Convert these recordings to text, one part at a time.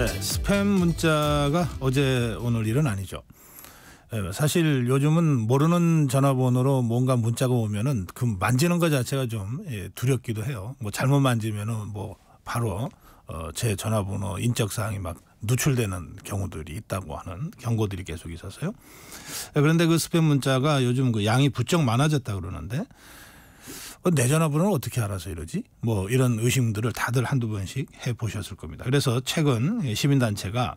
네, 스팸 문자가 어제 오늘 일은 아니죠. 예, 사실 요즘은 모르는 전화번호로 뭔가 문자가 오면은 그 만지는 것 자체가 좀 예, 두렵기도 해요. 뭐 잘못 만지면은 뭐 바로 어, 제 전화번호 인적 사항이 막 누출되는 경우들이 있다고 하는 경고들이 계속 있어서요. 예, 그런데 그 스팸 문자가 요즘 그 양이 부쩍 많아졌다 그러는데 어, 내 전화번호는 어떻게 알아서 이러지? 뭐 이런 의심들을 다들 한두 번씩 해 보셨을 겁니다. 그래서 최근 시민단체가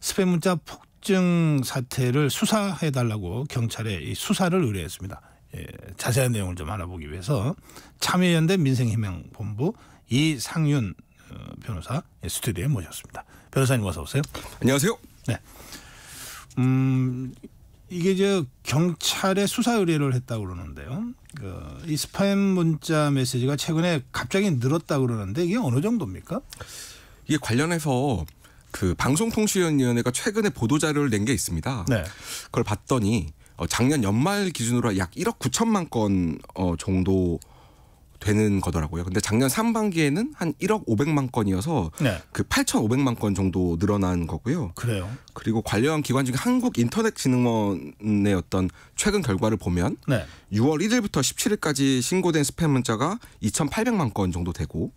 스팸 문자 폭증 사태를 수사해 달라고 경찰에 수사를 의뢰했습니다. 예, 자세한 내용을 좀 알아보기 위해서 참여연대 민생희망본부 이상윤 어, 변호사 예, 스튜디오에 모셨습니다. 변호사님 어서 오세요. 안녕하세요. 네. 음, 이게 저 경찰에 수사 의뢰를 했다고 그러는데요. 그이 스팸 문자 메시지가 최근에 갑자기 늘었다고 그러는데 이게 어느 정도입니까? 이게 관련해서 그 방송통신위원회가 최근에 보도자료를 낸 게 있습니다. 네. 그걸 봤더니 어, 작년 연말 기준으로 약 1억 9천만 건 어, 정도 되는 거더라고요. 근데 작년 상반기에는 한 1억 5백만 건이어서 네. 그 8,500만 건 정도 늘어난 거고요. 그래요. 그리고 관련 기관 중에 한국인터넷진흥원의 어떤 최근 결과를 보면 네. 6월 1일부터 17일까지 신고된 스팸 문자가 2,800만 건 정도 되고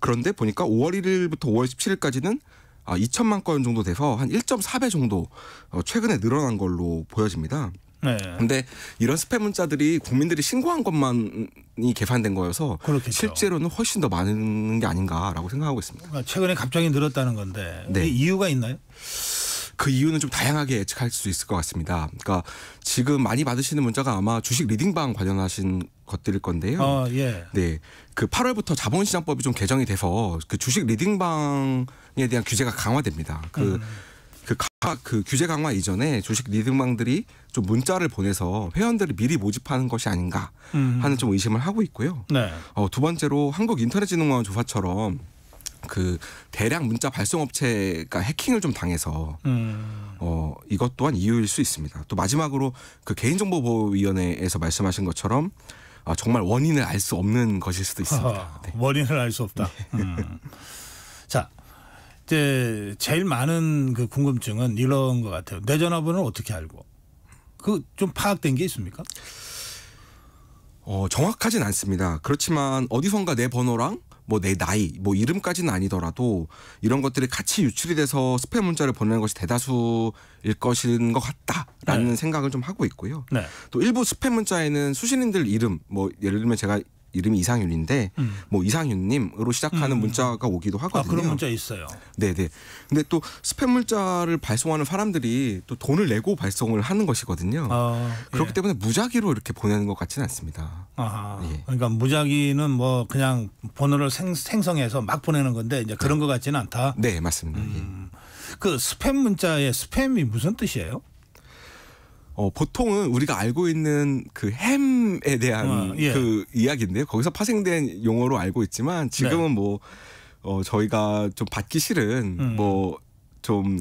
그런데 보니까 5월 1일부터 5월 17일까지는 2천만 아, 건 정도 돼서 한 1.4배 정도 어, 최근에 늘어난 걸로 보여집니다. 그런데 네. 이런 스팸 문자들이 국민들이 신고한 것만이 개판된 거여서 그렇겠죠. 실제로는 훨씬 더 많은 게 아닌가라고 생각하고 있습니다. 그러니까 최근에 갑자기 늘었다는 건데 네. 이유가 있나요? 그 이유는 좀 다양하게 예측할 수 있을 것 같습니다. 그러니까 지금 많이 받으시는 문자가 아마 주식 리딩방 관련하신 것들일 건데요. 어, 예. 네. 그 8월부터 자본시장법이 좀 개정이 돼서 그 주식 리딩방에 대한 규제가 강화됩니다. 그 음. 그, 그 규제 강화 이전에 주식 리듬망들이좀 문자를 보내서 회원들을 미리 모집하는 것이 아닌가 음. 하는 좀 의심을 하고 있고요. 네. 어, 두 번째로 한국인터넷진흥원 조사처럼 그 대량 문자 발송 업체가 해킹을 좀 당해서 음. 어 이것 또한 이유일 수 있습니다. 또 마지막으로 그 개인정보보호위원회에서 말씀하신 것처럼 아, 정말 원인을 알 수 없는 것일 수도 있습니다. 네. 원인을 알 수 없다. 네. 음. 이제 제일 많은 그 궁금증은 이런 것 같아요. 내 전화번호는 어떻게 알고? 그 좀 파악된 게 있습니까? 어, 정확하진 않습니다. 그렇지만 어디선가 내 번호랑 뭐 내 나이, 뭐 이름까지는 아니더라도 이런 것들이 같이 유출이 돼서 스팸 문자를 보내는 것이 대다수일 것인 것 같다라는 네. 생각을 좀 하고 있고요. 네. 또 일부 스팸 문자에는 수신인들 이름, 뭐 예를 들면 제가 이름이 이상윤인데 음. 뭐 이상윤님으로 시작하는 음. 문자가 오기도 아, 하거든요. 아, 그런 문자 있어요. 네네. 근데 또 스팸 문자를 발송하는 사람들이 또 돈을 내고 발송을 하는 것이거든요. 아, 그렇기 예. 때문에 무작위로 이렇게 보내는 것 같지는 않습니다. 아 예. 그러니까 무작위는 뭐 그냥 번호를 생, 생성해서 막 보내는 건데 이제 그런 네. 것 같지는 않다. 네 맞습니다. 예. 음. 예. 그 스팸 문자의 스팸이 무슨 뜻이에요? 어, 보통은 우리가 알고 있는 그 햄에 대한 아, 예. 그 이야기인데요. 거기서 파생된 용어로 알고 있지만 지금은 네. 뭐 어, 저희가 좀 받기 싫은 음. 뭐좀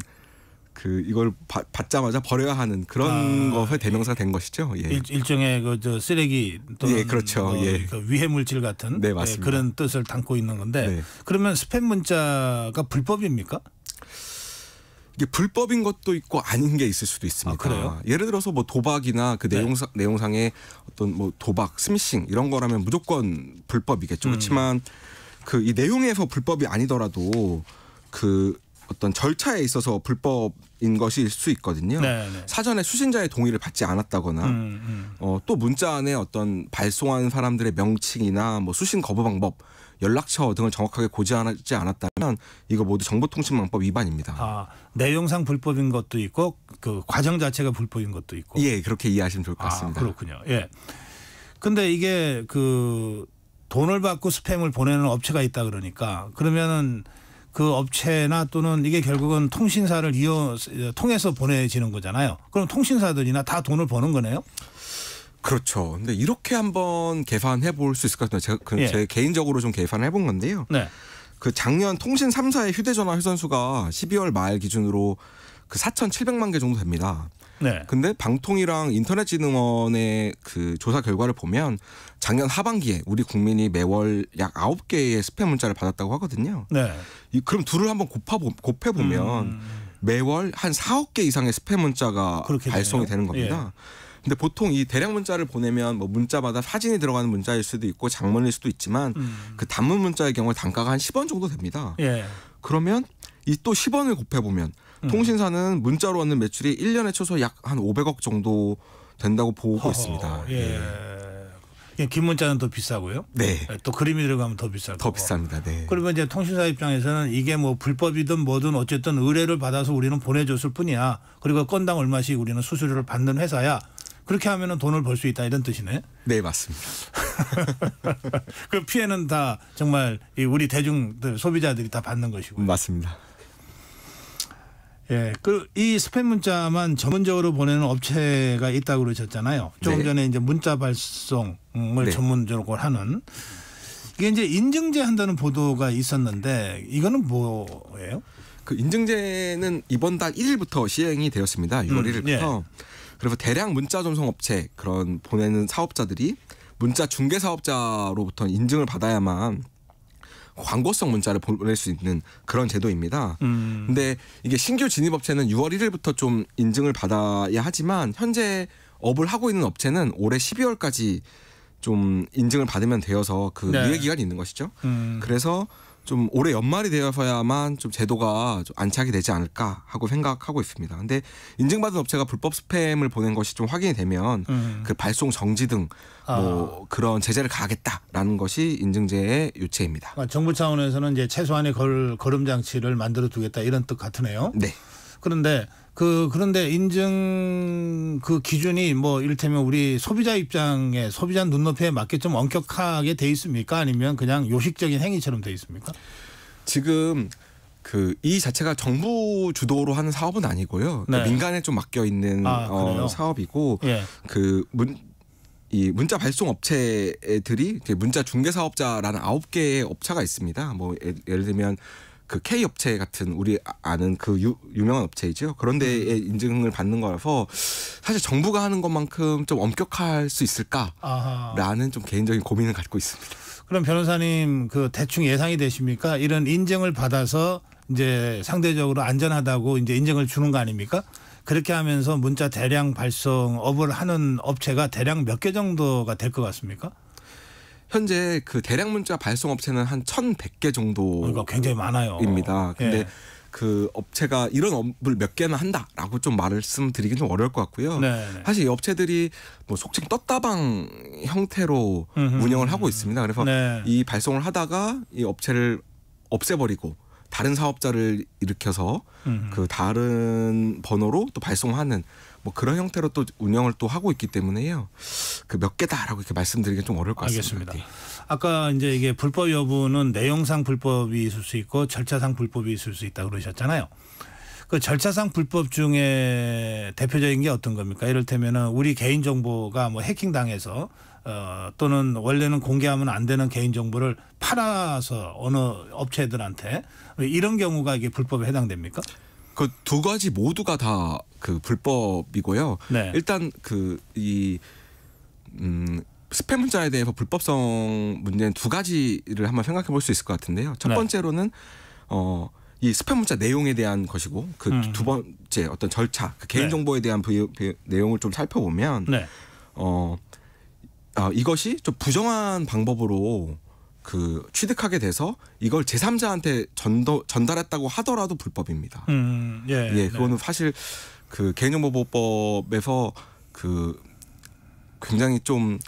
그 이걸 받, 받자마자 버려야 하는 그런 아, 것의 대명사 예. 된 것이죠. 예. 일, 종의 그저 쓰레기 또는 예, 그렇죠. 뭐 예. 그 그러니까 위해물질 같은 네, 예, 그런 뜻을 담고 있는 건데 네. 그러면 스팸 문자가 불법입니까? 이게 불법인 것도 있고 아닌 게 있을 수도 있습니다. 아, 그래요? 예를 들어서 뭐 도박이나 그 네. 내용상 내용상의 어떤 뭐 도박, 스미싱 이런 거라면 무조건 불법이겠죠. 음. 그렇지만 그 이 내용에서 불법이 아니더라도 그 어떤 절차에 있어서 불법인 것일 수 있거든요. 네네. 네. 사전에 수신자의 동의를 받지 않았다거나 음, 음. 또 문자 안에 어떤 발송한 사람들의 명칭이나 뭐 수신 거부 방법, 연락처 등을 정확하게 고지하지 않았다면 이거 모두 정보통신망법 위반입니다. 아, 내용상 불법인 것도 있고 그 과정 자체가 불법인 것도 있고. 예, 그렇게 이해하시면 좋을 것 아, 같습니다. 아, 그렇군요. 예. 근데 이게 그 돈을 받고 스팸을 보내는 업체가 있다 그러니까 그러면은 그 업체나 또는 이게 결국은 통신사를 이어 통해서 보내지는 거잖아요. 그럼 통신사들이나 다 돈을 버는 거네요? 그렇죠. 근데 이렇게 한번 계산해 볼 수 있을 것 같아요. 제가 그, 예. 제 개인적으로 좀 계산을 해본 건데요. 네. 그 작년 통신 3사의 휴대전화 회선수가 12월 말 기준으로 그 4,700만 개 정도 됩니다. 네. 근데 방통위랑 인터넷진흥원의 그 조사 결과를 보면 작년 하반기에 우리 국민이 매월 약 9개의 스팸 문자를 받았다고 하거든요. 네. 이, 그럼 둘을 한번 곱하, 곱해보면 음. 매월 한 4억 개 이상의 스팸 문자가 발송이 되는 겁니다. 예. 근데 보통 이 대량 문자를 보내면 뭐 문자마다 사진이 들어가는 문자일 수도 있고 장문일 수도 있지만 음. 그 단문 문자의 경우 단가가 한 10원 정도 됩니다. 예. 그러면 이 또 10원을 곱해 보면 음. 통신사는 문자로 얻는 매출이 1년에 최소 약 한 500억 정도 된다고 보고 허허, 있습니다. 예. 예. 예 긴 문자는 더 비싸고요. 네. 예, 또 그림이 들어가면 더 비싸고. 더 비쌉니다. 네. 그러면 이제 통신사 입장에서는 이게 뭐 불법이든 뭐든 어쨌든 의뢰를 받아서 우리는 보내줬을 뿐이야. 그리고 건당 얼마씩 우리는 수수료를 받는 회사야. 그렇게 하면은 돈을 벌 수 있다 이런 뜻이네. 네 맞습니다. 그 피해는 다 정말 우리 대중들 소비자들이 다 받는 것이고. 맞습니다. 예, 그 이 스팸 문자만 전문적으로 보내는 업체가 있다고 그러셨잖아요. 조금 네. 전에 이제 문자 발송을 네. 전문적으로 하는 이게 이제 인증제 한다는 보도가 있었는데 이거는 뭐예요? 그 인증제는 이번 달 1일부터 시행이 되었습니다. 6월 음, 1일부터. 예. 그래서 대량 문자 전송 업체 그런 보내는 사업자들이 문자 중개 사업자로부터 인증을 받아야만 광고성 문자를 보낼 수 있는 그런 제도입니다. 음. 근데 이게 신규 진입 업체는 6월 1일부터 좀 인증을 받아야 하지만 현재 업을 하고 있는 업체는 올해 12월까지 좀 인증을 받으면 되어서 그 네. 유예 기간이 있는 것이죠. 음. 그래서 좀 올해 연말이 되어서야만 좀 제도가 좀 안착이 되지 않을까 하고 생각하고 있습니다. 근데 인증받은 업체가 불법 스팸을 보낸 것이 좀 확인이 되면 음. 그 발송 정지 등뭐 아. 뭐 그런 제재를 가하겠다라는 것이 인증제의 요체입니다. 아, 정부 차원에서는 이제 최소한의 걸, 걸음 장치를 만들어 두겠다 이런 뜻 같으네요. 네. 그런데 그 그런데 인증 그 기준이 뭐 이를테면 우리 소비자 입장에 소비자 눈높이에 맞게 좀 엄격하게 돼 있습니까? 아니면 그냥 요식적인 행위처럼 돼 있습니까? 지금 그 이 자체가 정부 주도로 하는 사업은 아니고요. 그러니까 민간에 좀 맡겨 있는 아, 어, 사업이고 예. 그문 이 문자 발송 업체들이 문자 중개 사업자라는 아홉 개의 업체가 있습니다. 뭐 예, 예를 들면 그 K 업체 같은 우리 아, 아는 그 유, 유명한 업체이죠. 그런 데에 음. 인증을 받는 거라서 사실 정부가 하는 것만큼 좀 엄격할 수 있을까라는 아하. 좀 개인적인 고민을 갖고 있습니다. 그럼 변호사님 그 대충 예상이 되십니까? 이런 인증을 받아서 이제 상대적으로 안전하다고 이제 인증을 주는 거 아닙니까? 그렇게 하면서 문자 대량 발송 업을 하는 업체가 대략 몇 개 정도가 될 것 같습니까? 현재 그 대량 문자 발송 업체는 한 1,100개 정도 그러니까 굉장히 많아요. 입니다. 근데 예. 그 업체가 이런 업을 몇 개나 한다라고 좀 말씀드리긴 좀 어려울 것 같고요. 네네. 사실 이 업체들이 뭐 속칭 떴다방 형태로 음흠. 운영을 하고 있습니다. 그래서 네. 이 발송을 하다가 이 업체를 없애버리고 다른 사업자를 일으켜서 음흠. 그 다른 번호로 또 발송하는 뭐 그런 형태로 또 운영을 또 하고 있기 때문에요. 그 몇 개다라고 이렇게 말씀드리기 좀 어려울 것 같습니다. 알습니다 네. 아까 이제 이게 불법 여부는 내용상 불법이 있을 수 있고 절차상 불법이 있을 수 있다 그러셨잖아요. 그 절차상 불법 중에 대표적인 게 어떤 겁니까? 이를테면은 우리 개인 정보가 뭐 해킹 당해서 어 또는 원래는 공개하면 안 되는 개인 정보를 팔아서 어느 업체들한테 이런 경우가 이게 불법에 해당됩니까? 그두 가지 모두가 다 그 불법이고요. 네. 일단 그 이 음, 스팸 문자에 대해서 불법성 문제는 두 가지를 한번 생각해 볼 수 있을 것 같은데요. 첫 네. 번째로는 네. 어, 이 스팸 문자 내용에 대한 것이고 그두 음. 번째 어떤 절차, 그 개인 네. 정보에 네. 대한 부, 부, 내용을 좀 살펴보면 네. 어, 어 이것이 좀 부정한 방법으로 그 취득하게 돼서 이걸 제3자한테 전도, 전달했다고 하더라도 불법입니다. 음, 예, 예, 네. 그거는 네. 사실 그 개념보호법에서 그 굉장히 좀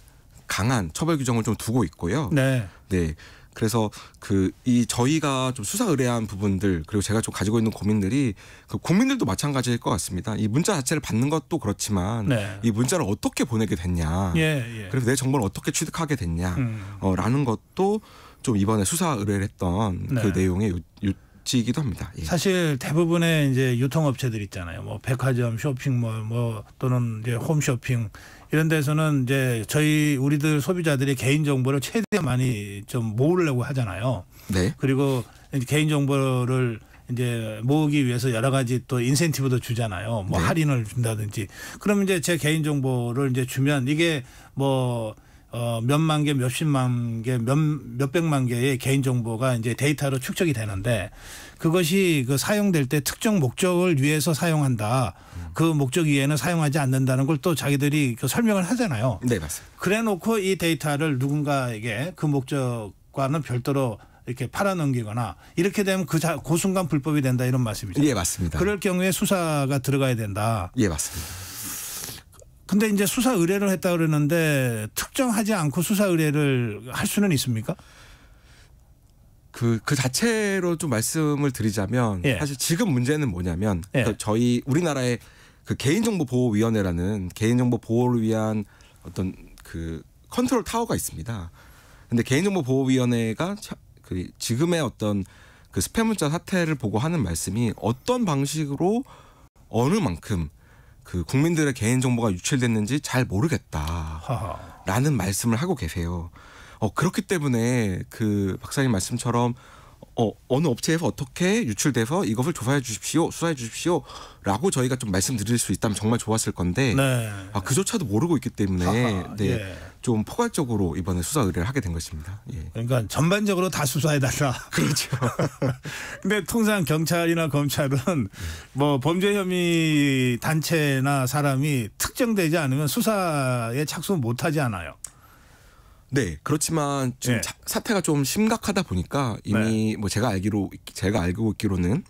강한 처벌 규정을 좀 두고 있고요. 네. 네. 그래서 그 이 저희가 좀 수사 의뢰한 부분들 그리고 제가 좀 가지고 있는 고민들이 그 국민들도 마찬가지일 것 같습니다. 이 문자 자체를 받는 것도 그렇지만 네. 이 문자를 어떻게 보내게 됐냐, 예, 예. 그리고 내 정보를 어떻게 취득하게 됐냐라는 음. 어, 것도 좀 이번에 수사 의뢰를 했던 그 네. 그 내용의 요, 요, 복지이기도 합니다. 예. 사실 대부분의 이제 유통업체들 있잖아요. 뭐 백화점, 쇼핑몰, 뭐 또는 이제 홈쇼핑 이런 데서는 이제 저희 우리들 소비자들이 개인 정보를 최대한 많이 좀 모으려고 하잖아요. 네. 그리고 개인 정보를 이제 모으기 위해서 여러 가지 또 인센티브도 주잖아요. 뭐 네. 할인을 준다든지. 그럼 이제 제 개인 정보를 이제 주면 이게 뭐 어, 몇만 개, 몇십만 개, 몇, 몇백만 개의 개인정보가 이제 데이터로 축적이 되는데 그것이 그 사용될 때 특정 목적을 위해서 사용한다. 그 목적 이외에는 사용하지 않는다는 걸 또 자기들이 그 설명을 하잖아요. 네, 맞습니다. 그래 놓고 이 데이터를 누군가에게 그 목적과는 별도로 이렇게 팔아넘기거나 이렇게 되면 그, 자, 그 순간 불법이 된다 이런 말씀이죠. 예, 맞습니다. 그럴 경우에 수사가 들어가야 된다. 예, 맞습니다. 근데 이제 수사 의뢰를 했다 그러는데 특정하지 않고 수사 의뢰를 할 수는 있습니까? 그, 그 자체로 좀 말씀을 드리자면 예. 사실 지금 문제는 뭐냐면 예. 그 저희 우리나라의 그 개인정보보호위원회라는 개인정보 보호를 위한 어떤 그 컨트롤 타워가 있습니다. 근데 개인정보보호위원회가 그 지금의 어떤 그 스팸 문자 사태를 보고 하는 말씀이 어떤 방식으로 어느 만큼 그 국민들의 개인 정보가 유출됐는지 잘 모르겠다라는 말씀을 하고 계세요. 어 그렇기 때문에 그 박사님 말씀처럼 어 어느 업체에서 어떻게 유출돼서 이것을 조사해 주십시오, 수사해 주십시오라고 저희가 좀 말씀드릴 수 있다면 정말 좋았을 건데 네. 아 그조차도 모르고 있기 때문에 하하. 네. 예. 좀 포괄적으로 이번에 수사 의뢰를 하게 된 것입니다. 예. 그러니까 전반적으로 다 수사해달라. 그렇죠. 근데 통상 경찰이나 검찰은 뭐 범죄 혐의 단체나 사람이 특정되지 않으면 수사에 착수 못하지 않아요. 네, 그렇지만 지금 예. 사태가 좀 심각하다 보니까 이미 네. 뭐 제가 알기로 제가 알고 있기로는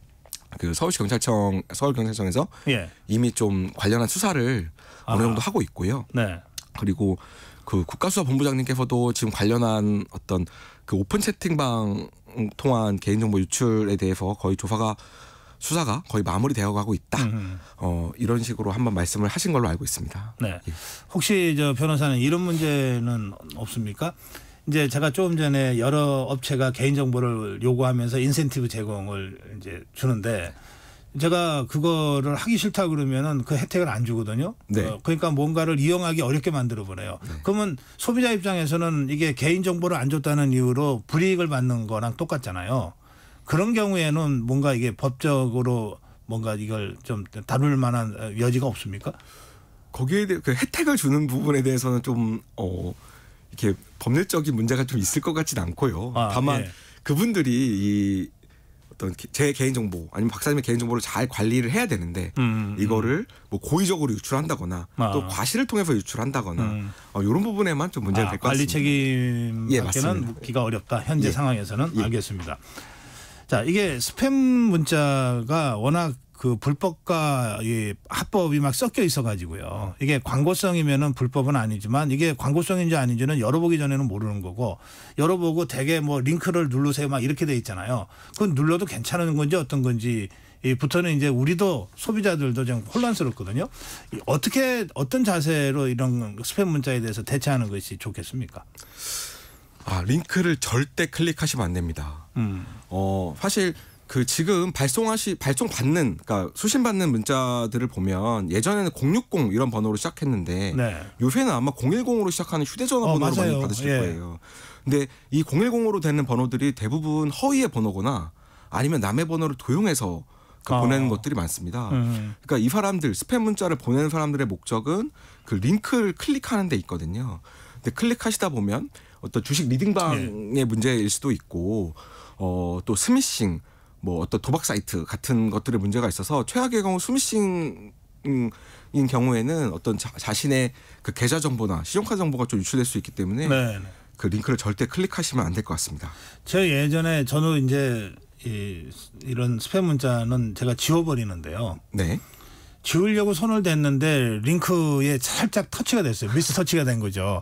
그 서울시 경찰청 서울 경찰청에서 예. 이미 좀 관련한 수사를 어느 아. 정도 하고 있고요. 네. 그리고 그 국가수사본부장님께서도 지금 관련한 어떤 그 오픈 채팅방 통한 개인정보 유출에 대해서 거의 조사가 수사가 거의 마무리되어 가고 있다. 음 어, 이런 식으로 한번 말씀을 하신 걸로 알고 있습니다. 네. 예. 혹시 저 변호사는 이런 문제는 없습니까? 이제 제가 조금 전에 여러 업체가 개인정보를 요구하면서 인센티브 제공을 이제 주는데 제가 그거를 하기 싫다 그러면은 그 혜택을 안 주거든요. 네. 어, 그러니까 뭔가를 이용하기 어렵게 만들어 버려요. 네. 그러면 소비자 입장에서는 이게 개인 정보를 안 줬다는 이유로 불이익을 받는 거랑 똑같잖아요. 그런 경우에는 뭔가 이게 법적으로 뭔가 이걸 좀 다룰 만한 여지가 없습니까? 거기에 대해 그 혜택을 주는 부분에 대해서는 좀 어, 이렇게 법률적인 문제가 좀 있을 것 같진 않고요. 아, 다만 예. 그분들이 이 어떤 제 개인 정보 아니면 박사님의 개인 정보를 잘 관리를 해야 되는데 음, 음, 음. 이거를 뭐 고의적으로 유출한다거나 아. 또 과실을 통해서 유출한다거나 음. 어, 이런 부분에만 좀 문제가 아, 될것 같습니다. 관리 책임밖에는 예, 묻기가 어렵다 현재 예. 상황에서는 예. 알겠습니다. 자 이게 스팸 문자가 워낙 그 불법과 이 합법이 막 섞여 있어 가지고요. 이게 광고성이면은 불법은 아니지만 이게 광고성인지 아닌지는 열어보기 전에는 모르는 거고 열어보고 대개 뭐 링크를 누르세요 막 이렇게 돼 있잖아요. 그건 눌러도 괜찮은 건지 어떤 건지 부터는 이제 우리도 소비자들도 좀 혼란스럽거든요. 어떻게 어떤 자세로 이런 스팸 문자에 대해서 대처하는 것이 좋겠습니까? 아 링크를 절대 클릭하시면 안 됩니다. 음. 어 사실 그 지금 발송하시 발송 받는 그러니까 수신 받는 문자들을 보면 예전에는 060 이런 번호로 시작했는데 네. 요새는 아마 010으로 시작하는 휴대전화 어, 번호로 많이 받으실 예. 거예요. 근데 이 010으로 되는 번호들이 대부분 허위의 번호거나 아니면 남의 번호를 도용해서 그 아. 보내는 것들이 많습니다. 음. 그러니까 이 사람들 스팸 문자를 보내는 사람들의 목적은 그 링크를 클릭하는 데 있거든요. 근데 클릭하시다 보면 어떤 주식 리딩방의 예. 문제일 수도 있고 어, 또 스미싱 뭐 어떤 도박 사이트 같은 것들의 문제가 있어서 최악의 경우 수미싱 인 경우에는 어떤 자, 신의그 계좌 정보나 신용카드 정보가 좀 유출될 수 있기 때문에 네. 네. 그 링크를 절대 클릭하시면 안 될 것 같습니다. 제 예전에 저는 이제 이, 이런 스팸 문자는 제가 지워버리는데요. 네. 지우려고 손을 댔는데 링크에 살짝 터치가 됐어요. 미스 터치가 된 거죠.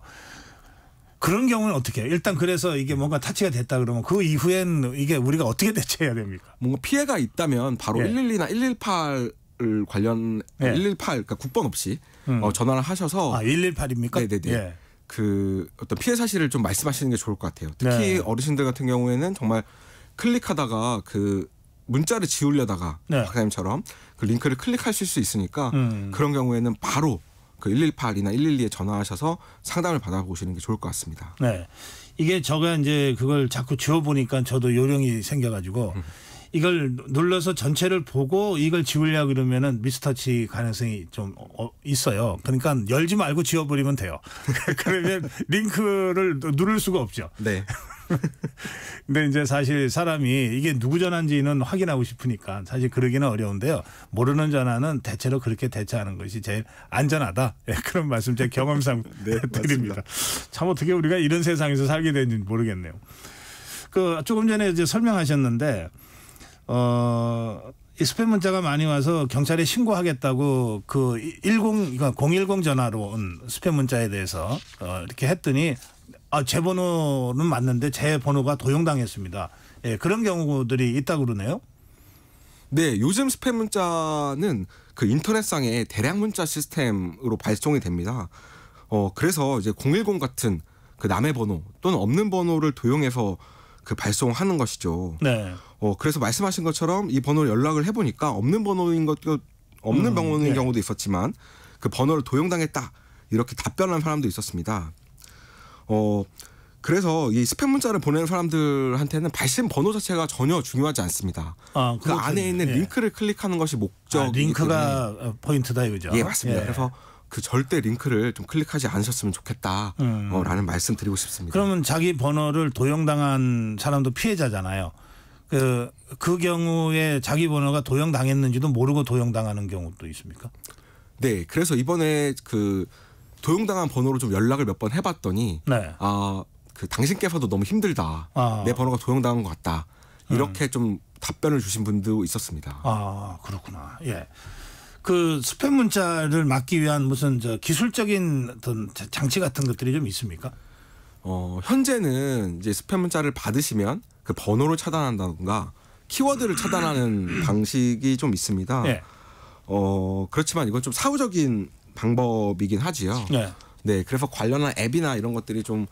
그런 경우는 어떻게 해요? 일단 그래서 이게 뭔가 타치가 됐다 그러면 그 이후엔 이게 우리가 어떻게 대처해야 됩니까? 뭔가 피해가 있다면 바로 예. 112나 118을 관련 예. 118 그러니까 국번 없이 음. 어, 전화를 하셔서 아 118입니까? 네네네. 예. 그 어떤 피해 사실을 좀 말씀하시는 게 좋을 것 같아요. 특히 네. 어르신들 같은 경우에는 정말 클릭하다가 그 문자를 지우려다가 네. 박사님처럼 그 링크를 클릭하실 수 있으니까 음. 그런 경우에는 바로 그 118이나 112에 전화하셔서 상담을 받아보시는 게 좋을 것 같습니다. 네. 이게 저가 이제 그걸 자꾸 지워보니까 저도 요령이 생겨가지고 음. 이걸 눌러서 전체를 보고 이걸 지우려 그러면은 미스터치 가능성이 좀 어, 어, 있어요. 그러니까 열지 말고 지워버리면 돼요. 그러면 링크를 누를 수가 없죠. 네. 근데 이제 사실 사람이 이게 누구 전화인지는 확인하고 싶으니까 사실 그러기는 어려운데요. 모르는 전화는 대체로 그렇게 대처하는 것이 제일 안전하다. 네, 그런 말씀 제 경험상 네, 드립니다. 참 어떻게 우리가 이런 세상에서 살게 되는지 모르겠네요. 그 조금 전에 이제 설명하셨는데 어. 이 스팸 문자가 많이 와서 경찰에 신고하겠다고 그 10, 그러니까 010 전화로 온 스팸 문자에 대해서 어, 이렇게 했더니 아, 제 번호는 맞는데 제 번호가 도용당했습니다. 예, 그런 경우들이 있다 고 그러네요. 네, 요즘 스팸 문자는 그 인터넷상의 대량 문자 시스템으로 발송이 됩니다. 어, 그래서 이제 010 같은 그 남의 번호 또는 없는 번호를 도용해서 그 발송하는 것이죠. 네. 어, 그래서 말씀하신 것처럼 이 번호를 연락을 해보니까 없는 번호인 것도 없는 음, 번호인 네. 경우도 있었지만 그 번호를 도용당했다 이렇게 답변한 사람도 있었습니다. 어 그래서 이 스팸 문자를 보내는 사람들한테는 발신 번호 자체가 전혀 중요하지 않습니다. 아, 그 안에 있는 예. 링크를 클릭하는 것이 목적. 아, 링크가 때 어, 포인트다 이거죠. 예, 맞습니다. 예. 그래서 그 절대 링크를 좀 클릭하지 않으셨으면 좋겠다라는 음. 어, 말씀 드리고 싶습니다. 그러면 자기 번호를 도용당한 사람도 피해자잖아요. 그, 그 경우에 자기 번호가 도용당했는지도 모르고 도용당하는 경우도 있습니까? 네, 그래서 이번에 그 도용당한 번호로 좀 연락을 몇 번 해봤더니 네. 아, 그 당신께서도 너무 힘들다. 아. 내 번호가 도용당한 것 같다. 이렇게 음. 좀 답변을 주신 분도 있었습니다. 아 그렇구나. 예. 그 스팸 문자를 막기 위한 무슨 저 기술적인 어떤 장치 같은 것들이 좀 있습니까? 어 현재는 이제 스팸 문자를 받으시면 그 번호를 차단한다든가 키워드를 차단하는 방식이 좀 있습니다. 예. 어 그렇지만 이건 좀 사후적인 방법이긴 하지요. 네. 네. 그래서 관련한 앱이나 이런 것들이 좀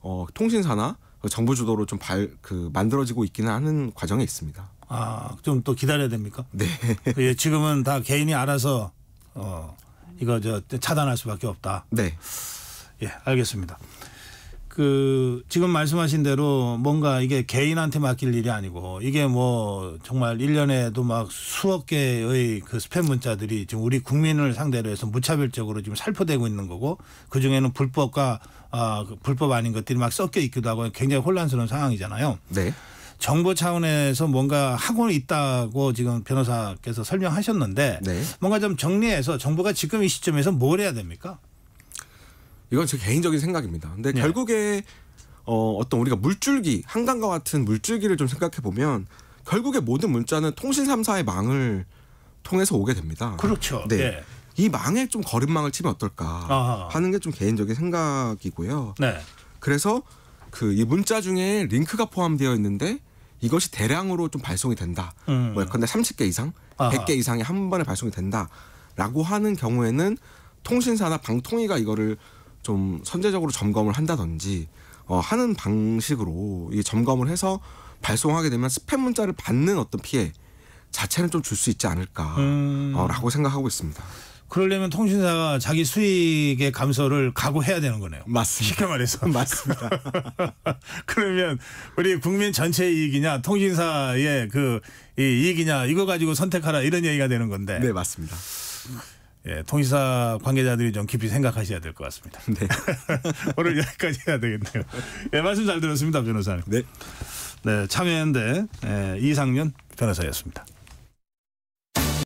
어, 통신사나 그 정부 주도로 좀 발 그 만들어지고 있기는 하는 과정에 있습니다. 아, 좀 또 기다려야 됩니까? 네. 예, 지금은 다 개인이 알아서 어 이거 저 차단할 수밖에 없다. 네. 예, 알겠습니다. 그 지금 말씀하신 대로 뭔가 이게 개인한테 맡길 일이 아니고 이게 뭐 정말 일년에도막 수억 개의 그 스팸 문자들이 지금 우리 국민을 상대로 해서 무차별적으로 지금 살포되고 있는 거고 그중에는 불법과 아, 그 불법 아닌 것들이 막 섞여 있기도 하고 굉장히 혼란스러운 상황이잖아요. 네. 정보 차원에서 뭔가 하고 있다고 지금 변호사께서 설명하셨는데 네. 뭔가 좀 정리해서 정부가 지금 이 시점에서 뭘 해야 됩니까? 이건 제 개인적인 생각입니다. 근데 네. 결국에 어, 어떤 우리가 물줄기 한강과 같은 물줄기를 좀 생각해 보면 결국에 모든 문자는 통신 삼사의 망을 통해서 오게 됩니다. 그렇죠. 네. 네. 이 망에 좀 거름망을 치면 어떨까 아하. 하는 게 좀 개인적인 생각이고요. 네. 그래서 그 이 문자 중에 링크가 포함되어 있는데 이것이 대량으로 좀 발송이 된다. 음. 뭐 예컨대 30개 이상, 아하. 100개 이상이 한 번에 발송이 된다라고 하는 경우에는 통신사나 방통위가 이거를 좀 선제적으로 점검을 한다든지 어, 하는 방식으로 이 점검을 해서 발송하게 되면 스팸 문자를 받는 어떤 피해 자체는 좀 줄 수 있지 않을까라고 음. 어, 생각하고 있습니다. 그러려면 통신사가 자기 수익의 감소를 각오해야 되는 거네요. 맞습니다. 쉽게 말해서. 맞습니다. 그러면 우리 국민 전체의 이익이냐 통신사의 그 이익이냐 이거 가지고 선택하라 이런 얘기가 되는 건데. 네, 맞습니다. 예, 통신사 관계자들이 좀 깊이 생각하셔야 될 것 같습니다. 네. 오늘 여기까지 해야 되겠네요. 예, 말씀 잘 들었습니다, 변호사님. 네. 네, 참여연대 예, 이상면 변호사였습니다.